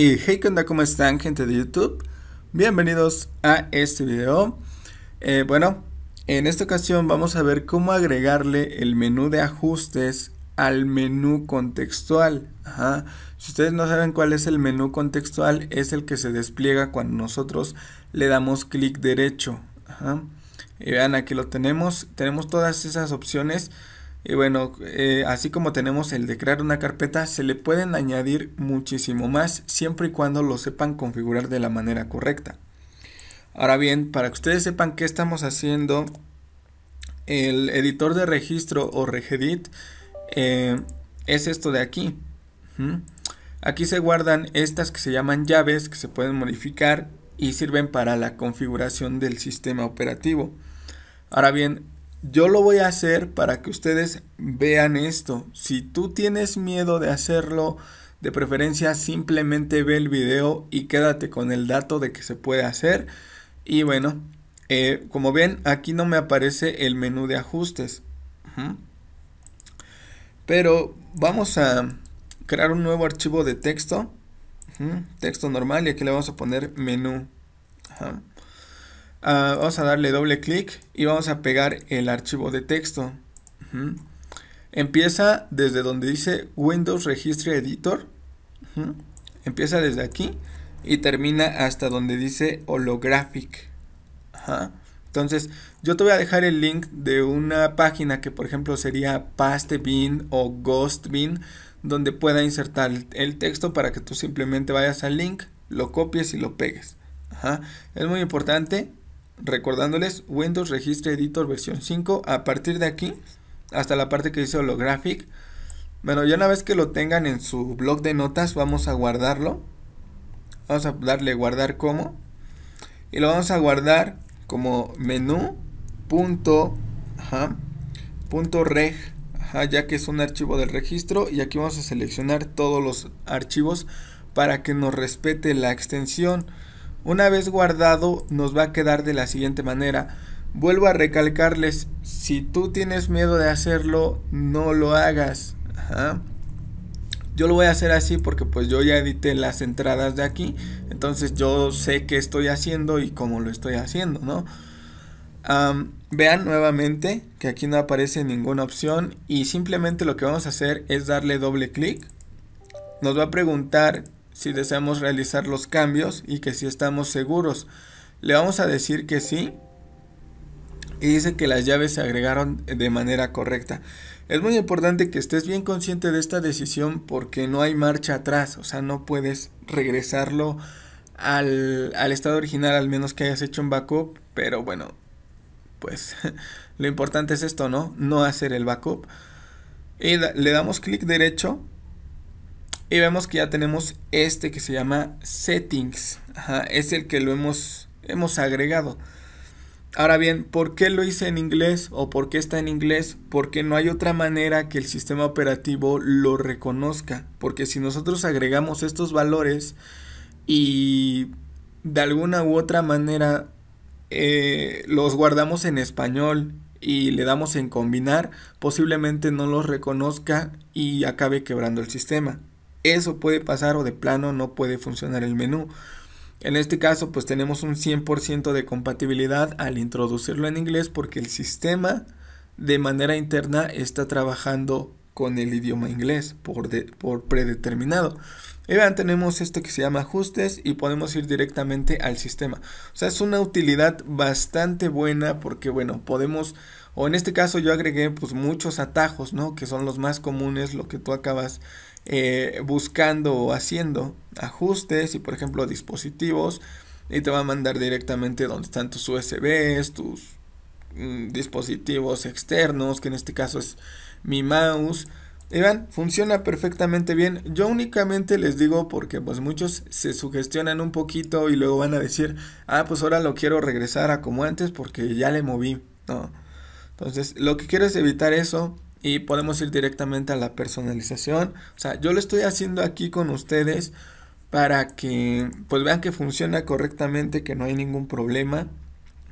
Y hey, onda? ¿Cómo están, gente de YouTube? Bienvenidos a este video. Eh, bueno, en esta ocasión vamos a ver cómo agregarle el menú de ajustes al menú contextual. Si ustedes no saben cuál es el menú contextual, es el que se despliega cuando nosotros le damos clic derecho. Y vean, aquí lo tenemos. Tenemos todas esas opciones y bueno, eh, así como tenemos el de crear una carpeta, se le pueden añadir muchísimo más siempre y cuando lo sepan configurar de la manera correcta. Ahora bien, para que ustedes sepan qué estamos haciendo, el editor de registro o regedit eh, es esto de aquí. Aquí se guardan estas que se llaman llaves que se pueden modificar y sirven para la configuración del sistema operativo. Ahora bien, yo lo voy a hacer para que ustedes vean esto. Si tú tienes miedo de hacerlo, de preferencia simplemente ve el video y quédate con el dato de que se puede hacer. Y bueno, eh, como ven, aquí no me aparece el menú de ajustes. Pero vamos a crear un nuevo archivo de texto. Texto normal y aquí le vamos a poner menú. Ajá. Ah, vamos a darle doble clic y vamos a pegar el archivo de texto. Empieza desde donde dice Windows Registry Editor. Empieza desde aquí y termina hasta donde dice Holographic. Entonces, yo te voy a dejar el link de una página que, por ejemplo, sería Pastebin o Ghostbin, donde pueda insertar el texto para que tú simplemente vayas al link, lo copies y lo pegues. Es muy importante recordándoles Windows Registra Editor versión 5 a partir de aquí hasta la parte que dice holographic bueno ya una vez que lo tengan en su blog de notas vamos a guardarlo vamos a darle guardar como y lo vamos a guardar como menú punto, punto reg ya que es un archivo del registro y aquí vamos a seleccionar todos los archivos para que nos respete la extensión una vez guardado nos va a quedar de la siguiente manera. Vuelvo a recalcarles, si tú tienes miedo de hacerlo, no lo hagas. Yo lo voy a hacer así porque pues yo ya edité las entradas de aquí. Entonces yo sé qué estoy haciendo y cómo lo estoy haciendo, ¿no? vean nuevamente que aquí no aparece ninguna opción y simplemente lo que vamos a hacer es darle doble clic. Nos va a preguntar si deseamos realizar los cambios y que si estamos seguros. Le vamos a decir que sí y dice que las llaves se agregaron de manera correcta. Es muy importante que estés bien consciente de esta decisión porque no hay marcha atrás, o sea, no puedes regresarlo al, estado original al menos que hayas hecho un backup, pero bueno, pues lo importante es esto, ¿no? No hacer el backup. Y le damos clic derecho y vemos que ya tenemos este que se llama settings. Ajá, es el que lo hemos, hemos agregado. Ahora bien, ¿por qué lo hice en inglés o por qué está en inglés? Porque no hay otra manera que el sistema operativo lo reconozca. Porque si nosotros agregamos estos valores y de alguna u otra manera eh, los guardamos en español y le damos en combinar, posiblemente no los reconozca y acabe quebrando el sistema. Eso puede pasar o de plano no puede funcionar el menú. En este caso pues tenemos un 100% de compatibilidad al introducirlo en inglés porque el sistema de manera interna está trabajando con el idioma inglés por, por predeterminado. Y vean, tenemos esto que se llama ajustes y podemos ir directamente al sistema. O sea, es una utilidad bastante buena porque, bueno, podemos, o en este caso yo agregué pues muchos atajos, ¿no? Que son los más comunes, lo que tú acabas eh, buscando o haciendo ajustes y por ejemplo dispositivos y te va a mandar directamente donde están tus USBs, tus mm, dispositivos externos, que en este caso es mi mouse. Y van, funciona perfectamente bien. Yo únicamente les digo porque pues muchos se sugestionan un poquito y luego van a decir, ah, pues ahora lo quiero regresar a como antes porque ya le moví, ¿no? Entonces, lo que quiero es evitar eso y podemos ir directamente a la personalización. O sea, yo lo estoy haciendo aquí con ustedes para que pues vean que funciona correctamente, que no hay ningún problema.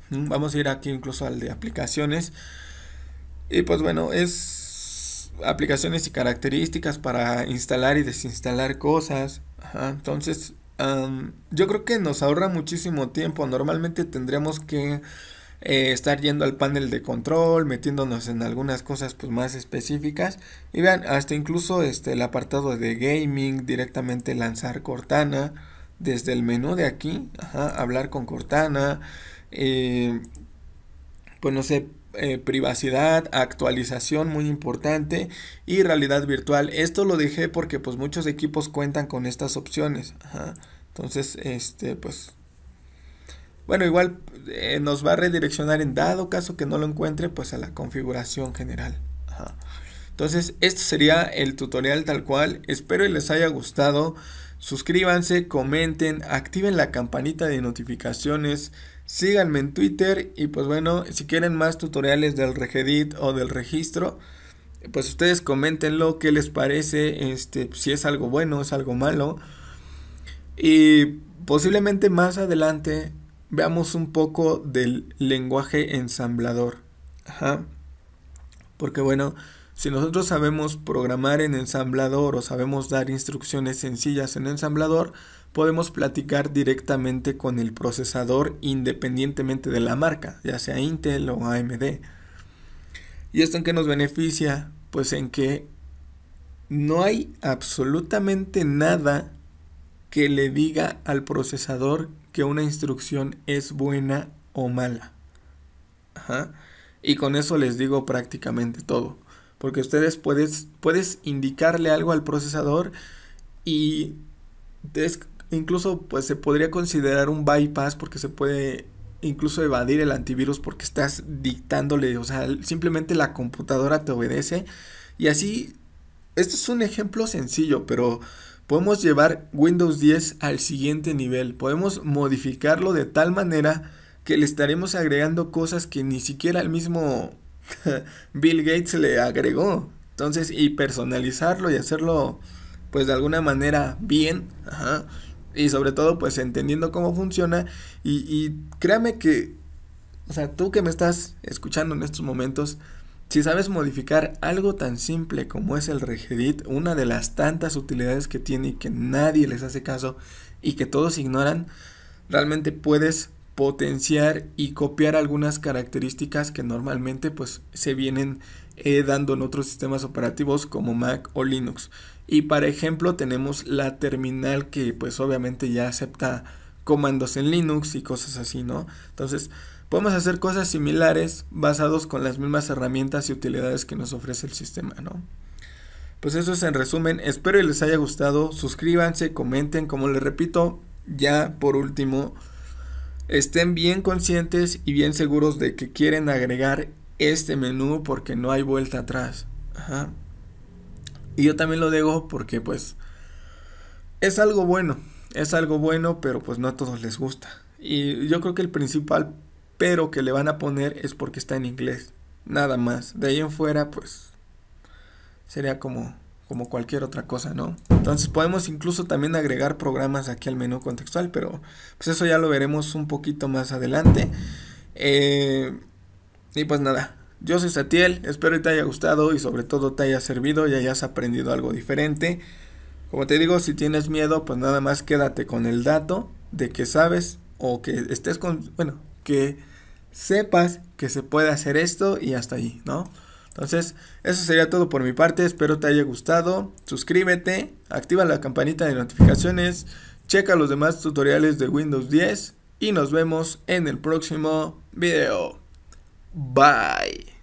Mm, vamos a ir aquí incluso al de aplicaciones. Y pues bueno, es aplicaciones y características para instalar y desinstalar cosas. entonces, yo creo que nos ahorra muchísimo tiempo. Normalmente tendríamos que eh, estar yendo al panel de control, metiéndonos en algunas cosas pues, más específicas. Y vean, hasta incluso este, el apartado de gaming, directamente lanzar Cortana, desde el menú de aquí, hablar con Cortana, eh, pues no sé, eh, privacidad, actualización muy importante y realidad virtual. Esto lo dejé porque pues muchos equipos cuentan con estas opciones. Entonces, este, pues bueno, igual eh, nos va a redireccionar en dado caso que no lo encuentre, pues a la configuración general. Entonces, este sería el tutorial tal cual. Espero les haya gustado. Suscríbanse, comenten, activen la campanita de notificaciones, síganme en Twitter y pues bueno, si quieren más tutoriales del regedit o del registro, pues ustedes comenten lo que les parece, este, si es algo bueno, es algo malo. Y posiblemente más adelante veamos un poco del lenguaje ensamblador. Porque bueno, si nosotros sabemos programar en ensamblador o sabemos dar instrucciones sencillas en ensamblador, podemos platicar directamente con el procesador independientemente de la marca, ya sea Intel o AMD. ¿Y esto en qué nos beneficia? Pues en que no hay absolutamente nada que le diga al procesador que una instrucción es buena o mala. Y con eso les digo prácticamente todo. Porque ustedes puedes, puedes indicarle algo al procesador y incluso pues, se podría considerar un bypass porque se puede incluso evadir el antivirus porque estás dictándole, o sea, simplemente la computadora te obedece. Y así, este es un ejemplo sencillo, pero podemos llevar Windows 10 al siguiente nivel, podemos modificarlo de tal manera que le estaremos agregando cosas que ni siquiera el mismo Bill Gates le agregó. Entonces, y personalizarlo y hacerlo pues de alguna manera bien, ajá. y sobre todo pues entendiendo cómo funciona y, y créame que, o sea, tú que me estás escuchando en estos momentos, si sabes modificar algo tan simple como es el regedit, una de las tantas utilidades que tiene y que nadie les hace caso y que todos ignoran, realmente puedes potenciar y copiar algunas características que normalmente pues se vienen eh, dando en otros sistemas operativos como Mac o Linux. Y para ejemplo tenemos la terminal que pues obviamente ya acepta comandos en Linux y cosas así, ¿no? Entonces, podemos hacer cosas similares basados con las mismas herramientas y utilidades que nos ofrece el sistema, ¿no? Pues eso es en resumen, espero que les haya gustado, suscríbanse, comenten, como les repito, ya por último, estén bien conscientes y bien seguros de que quieren agregar este menú porque no hay vuelta atrás. Y yo también lo digo porque pues es algo bueno, es algo bueno, pero pues no a todos les gusta. Y yo creo que el principal pero que le van a poner es porque está en inglés, nada más. De ahí en fuera, pues sería como como cualquier otra cosa, ¿no? Entonces podemos incluso también agregar programas aquí al menú contextual, pero pues eso ya lo veremos un poquito más adelante. Eh, y pues nada, yo soy Satiel, espero que te haya gustado y sobre todo te haya servido y hayas aprendido algo diferente. Como te digo, si tienes miedo, pues nada más quédate con el dato de que sabes o que estés con, bueno, que sepas que se puede hacer esto y hasta ahí, ¿no? Entonces, eso sería todo por mi parte, espero te haya gustado, suscríbete, activa la campanita de notificaciones, checa los demás tutoriales de Windows 10 y nos vemos en el próximo video. Bye.